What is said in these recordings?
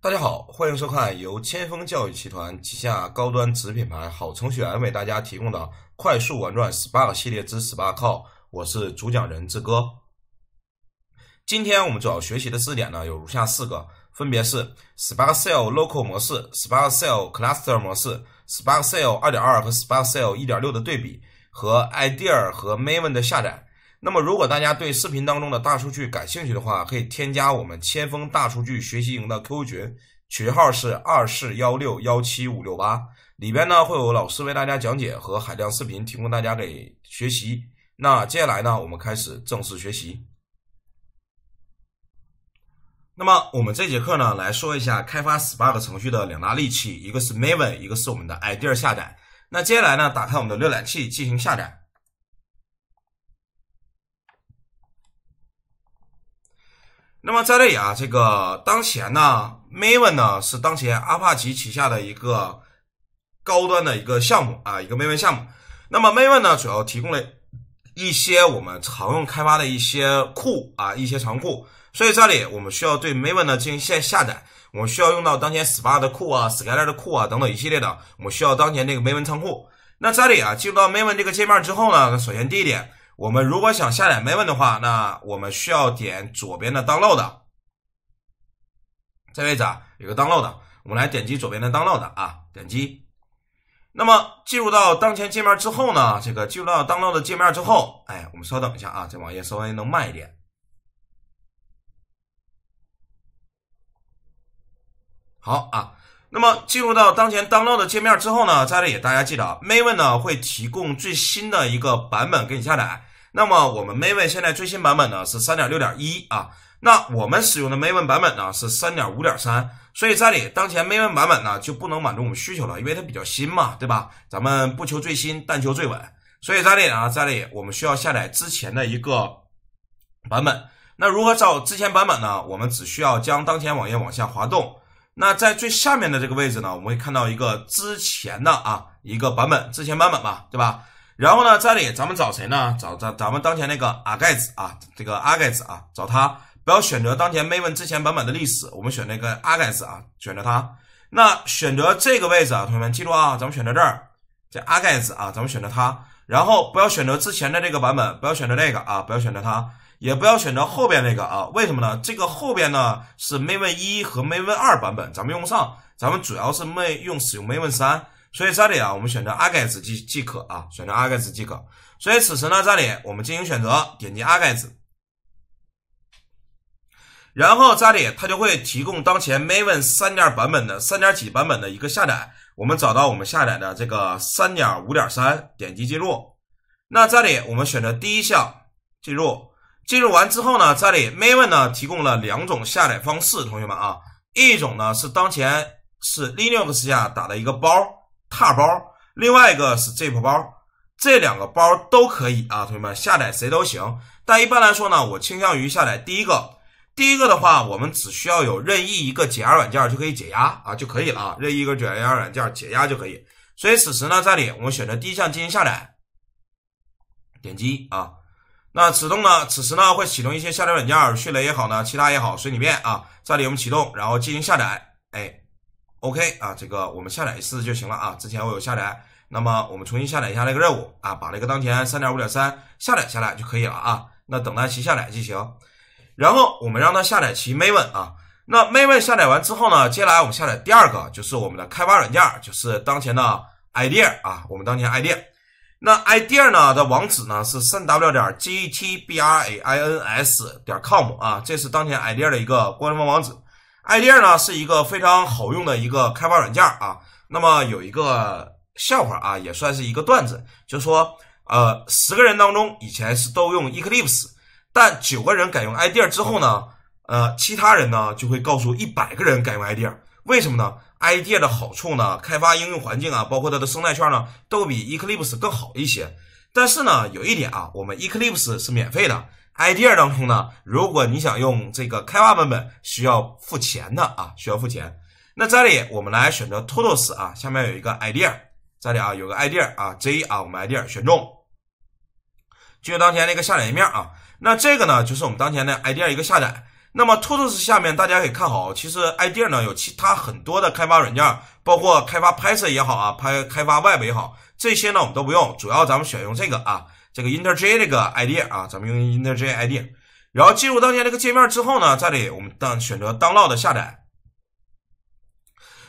大家好，欢迎收看由千锋教育集团旗下高端子品牌好程序员为大家提供的快速玩转 Spark 系列之 Spark Call》，我是主讲人志哥。今天我们主要学习的知识点呢，有如下四个，分别是 Spark Cell Local 模式、Spark Cell Cluster 模式、Spark Cell 二点二和 Spark Cell 一点六的对比，和 IDEA 和 Maven 的下载。那么，如果大家对视频当中的大数据感兴趣的话，可以添加我们千峰大数据学习营的 QQ 群，群号是二四幺六幺七五六八，里边呢会有老师为大家讲解和海量视频提供大家给学习。那接下来呢，我们开始正式学习。那么，我们这节课呢来说一下开发 Spark 程序的两大利器，一个是 Maven，一个是我们的 IDEA 下载。那接下来呢，打开我们的浏览器进行下载。那么在这里啊，这个当前呢，Maven 呢是当前阿帕奇旗下的一个高端的一个项目啊，一个 Maven 项目。那么 Maven 呢主要提供了一些我们常用开发的一些库啊，一些仓库。所以这里我们需要对 Maven 呢进行下下载。我们需要用到当前 s p a 的库啊，Scala 的库啊等等一系列的。我们需要当前那个 Maven 仓库。那这里啊，进入到 Maven 这个界面之后呢，首先第一点。我们如果想下载 Maven 的话，那我们需要点左边的 Download，这位置啊有个 Download，我们来点击左边的 Download 啊，点击。那么进入到当前界面之后呢，这个进入到 Download 的界面之后，哎，我们稍等一下啊，这网页稍微能慢一点。好啊，那么进入到当前 Download 的界面之后呢，在这里大家记得啊，Maven 呢会提供最新的一个版本给你下载。那么我们 Maven 现在最新版本呢是3.6.1啊，那我们使用的 Maven 版本呢是3.5.3，所以这里当前 Maven 版本呢就不能满足我们需求了，因为它比较新嘛，对吧？咱们不求最新，但求最稳，所以这里啊，这里我们需要下载之前的一个版本。那如何找之前版本呢？我们只需要将当前网页往下滑动，那在最下面的这个位置呢，我们会看到一个之前的啊一个版本，之前版本嘛，对吧？然后呢，这里咱们找谁呢？找咱咱们当前那个阿盖子啊，这个阿盖子啊，找他。不要选择当前 Maven 之前版本的历史，我们选那个阿盖子啊，选择它。那选择这个位置啊，同学们记住啊，咱们选择这儿，这阿盖子啊，咱们选择它。然后不要选择之前的这个版本，不要选择那个啊，不要选择它，也不要选择后边那个啊。为什么呢？这个后边呢是 Maven 一和 Maven 二版本，咱们用不上。咱们主要是没用使用 Maven 三。所以这里啊，我们选择阿盖子即即可啊，选择阿盖子即可。所以此时呢，这里我们进行选择，点击阿盖子，然后这里它就会提供当前 Maven 三点版本的三点几版本的一个下载。我们找到我们下载的这个三点五点三，点击进入。那这里我们选择第一项进入，进入完之后呢，这里 Maven 呢提供了两种下载方式，同学们啊，一种呢是当前是 Linux 下打的一个包。踏包，另外一个是 ZIP 包，这两个包都可以啊。同学们下载谁都行，但一般来说呢，我倾向于下载第一个。第一个的话，我们只需要有任意一个解压软件就可以解压啊，就可以了啊。任意一个解压软件解压就可以。所以此时呢，这里我们选择第一项进行下载，点击啊。那启动呢？此时呢，会启动一些下载软件，迅雷也好呢，其他也好，随你便啊。这里我们启动，然后进行下载，哎。OK 啊，这个我们下载一次就行了啊。之前我有下载，那么我们重新下载一下那个任务啊，把那个当前三点五点三下载下来就可以了啊。那等待其下载进行，然后我们让它下载其 Maven 啊。那 Maven 下载完之后呢，接下来我们下载第二个就是我们的开发软件，就是当前的 Idea 啊。我们当前 Idea，那 Idea 呢的网址呢是三 W 点 G T B R A I N S 点 com 啊，这是当前 Idea 的一个官方网址。IDE a 呢是一个非常好用的一个开发软件啊。那么有一个笑话啊，也算是一个段子，就是说，呃，十个人当中以前是都用 Eclipse，但九个人改用 IDE a 之后呢，呃，其他人呢就会告诉一百个人改用 IDE。a 为什么呢？IDE a 的好处呢，开发应用环境啊，包括它的生态圈呢，都比 Eclipse 更好一些。但是呢，有一点啊，我们 Eclipse 是免费的。IDEA 当中呢，如果你想用这个开发版本，需要付钱的啊，需要付钱。那这里我们来选择 t o t o s 啊，下面有一个 IDEA，这里啊有个 IDEA 啊 J 啊，我们 IDEA 选中，就是当前的一个下载页面啊。那这个呢，就是我们当前的 IDEA 一个下载。那么 t o t o s 下面大家可以看好，其实 IDEA 呢有其他很多的开发软件，包括开发拍摄也好啊，拍开发 Web 也好。这些呢我们都不用，主要咱们选用这个啊，这个 i n t e r j 这个 idea 啊，咱们用 i n t e r j idea，然后进入当前这个界面之后呢，在这里我们当选择当落的下载。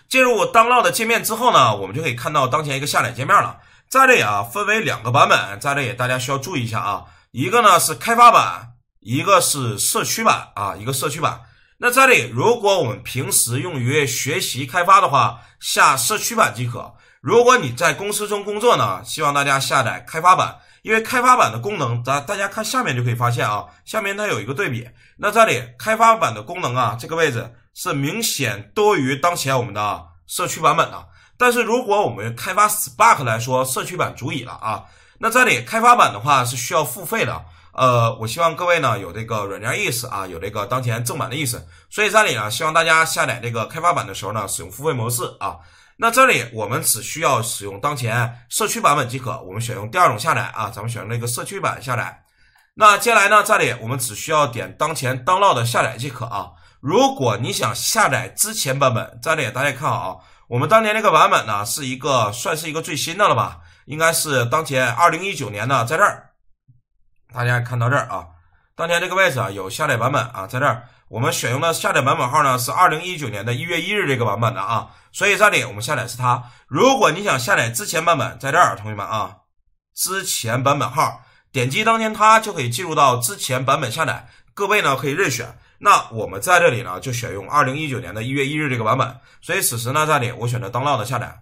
进入当 a 的界面之后呢，我们就可以看到当前一个下载界面了。在这里啊，分为两个版本，在这里大家需要注意一下啊，一个呢是开发版，一个是社区版啊，一个社区版。那这里如果我们平时用于学习开发的话，下社区版即可。如果你在公司中工作呢，希望大家下载开发版，因为开发版的功能，咱大家看下面就可以发现啊，下面它有一个对比，那这里开发版的功能啊，这个位置是明显多于当前我们的社区版本的。但是如果我们开发 Spark 来说，社区版足矣了啊。那这里开发版的话是需要付费的，呃，我希望各位呢有这个软件意识啊，有这个当前正版的意思，所以这里呢希望大家下载这个开发版的时候呢，使用付费模式啊。那这里我们只需要使用当前社区版本即可。我们选用第二种下载啊，咱们选用那个社区版下载。那接下来呢，这里我们只需要点当前当落的下载即可啊。如果你想下载之前版本，这里大家看啊，我们当前这个版本呢，是一个算是一个最新的了吧？应该是当前二零一九年的，在这儿大家看到这儿啊，当前这个位置啊有下载版本啊，在这儿。我们选用的下载版本号呢是二零一九年的一月一日这个版本的啊，所以这里我们下载是它。如果你想下载之前版本，在这儿，同学们啊，之前版本号，点击当前它就可以进入到之前版本下载。各位呢可以任选，那我们在这里呢就选用二零一九年的一月一日这个版本。所以此时呢，这里我选择当 o 的下载。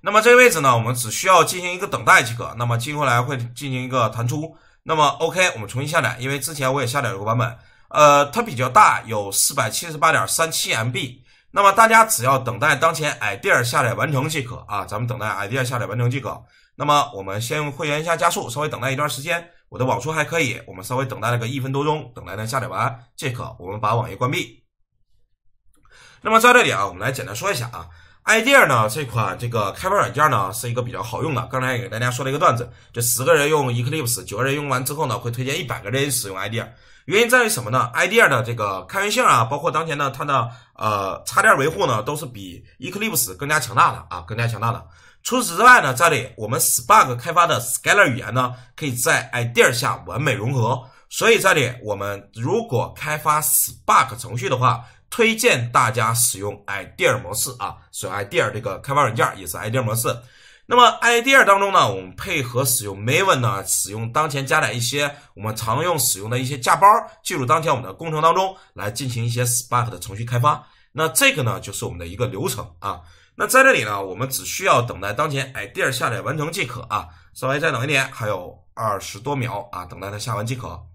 那么这个位置呢，我们只需要进行一个等待即可。那么接过来会进行一个弹出。那么，OK，我们重新下载，因为之前我也下载过个版本，呃，它比较大，有四百七十八点三七 MB。那么大家只要等待当前 ID e a 下载完成即可啊，咱们等待 ID e a 下载完成即可。那么我们先用会员一下加速，稍微等待一段时间，我的网速还可以，我们稍微等待了个一分多钟，等待它下载完即可，我们把网页关闭。那么在这里啊，我们来简单说一下啊。idea 呢这款这个开发软件呢是一个比较好用的，刚才也给大家说了一个段子，就十个人用 eclipse，九个人用完之后呢会推荐一百个人使用 idea，原因在于什么呢？idea 的这个开源性啊，包括当前的它的呃插件维护呢，都是比 eclipse 更加强大的啊，更加强大的。除此之外呢，这里我们 spark 开发的 scala 语言呢，可以在 idea 下完美融合，所以这里我们如果开发 spark 程序的话。推荐大家使用 IDEA 模式啊，使用 IDEA 这个开发软件也是 IDEA 模式。那么 IDEA 当中呢，我们配合使用 Maven 呢，使用当前加载一些我们常用使用的一些架包，进入当前我们的工程当中来进行一些 Spark 的程序开发。那这个呢，就是我们的一个流程啊。那在这里呢，我们只需要等待当前 IDEA 下载完成即可啊，稍微再等一点，还有二十多秒啊，等待它下完即可。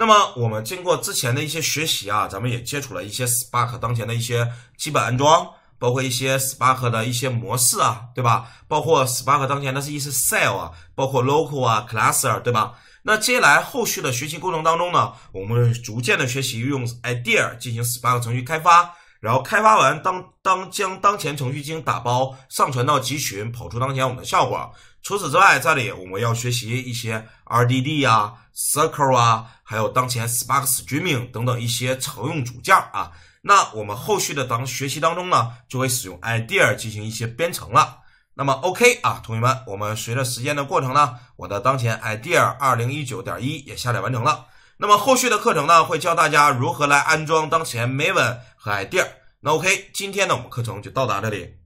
那么我们经过之前的一些学习啊，咱们也接触了一些 Spark 当前的一些基本安装，包括一些 Spark 的一些模式啊，对吧？包括 Spark 当前的是一些 Cell 啊，包括 Local 啊，Cluster 对吧？那接下来后续的学习过程当中呢，我们逐渐的学习用 Idea 进行 Spark 程序开发，然后开发完当当将当前程序进行打包，上传到集群，跑出当前我们的效果。除此之外，这里我们要学习一些 RDD 啊、Circle 啊，还有当前 Spark Streaming 等等一些常用组件啊。那我们后续的当学习当中呢，就会使用 Idea 进行一些编程了。那么 OK 啊，同学们，我们随着时间的过程呢，我的当前 Idea 二零一九点一也下载完成了。那么后续的课程呢，会教大家如何来安装当前 Maven 和 Idea。那 OK，今天呢，我们课程就到达这里。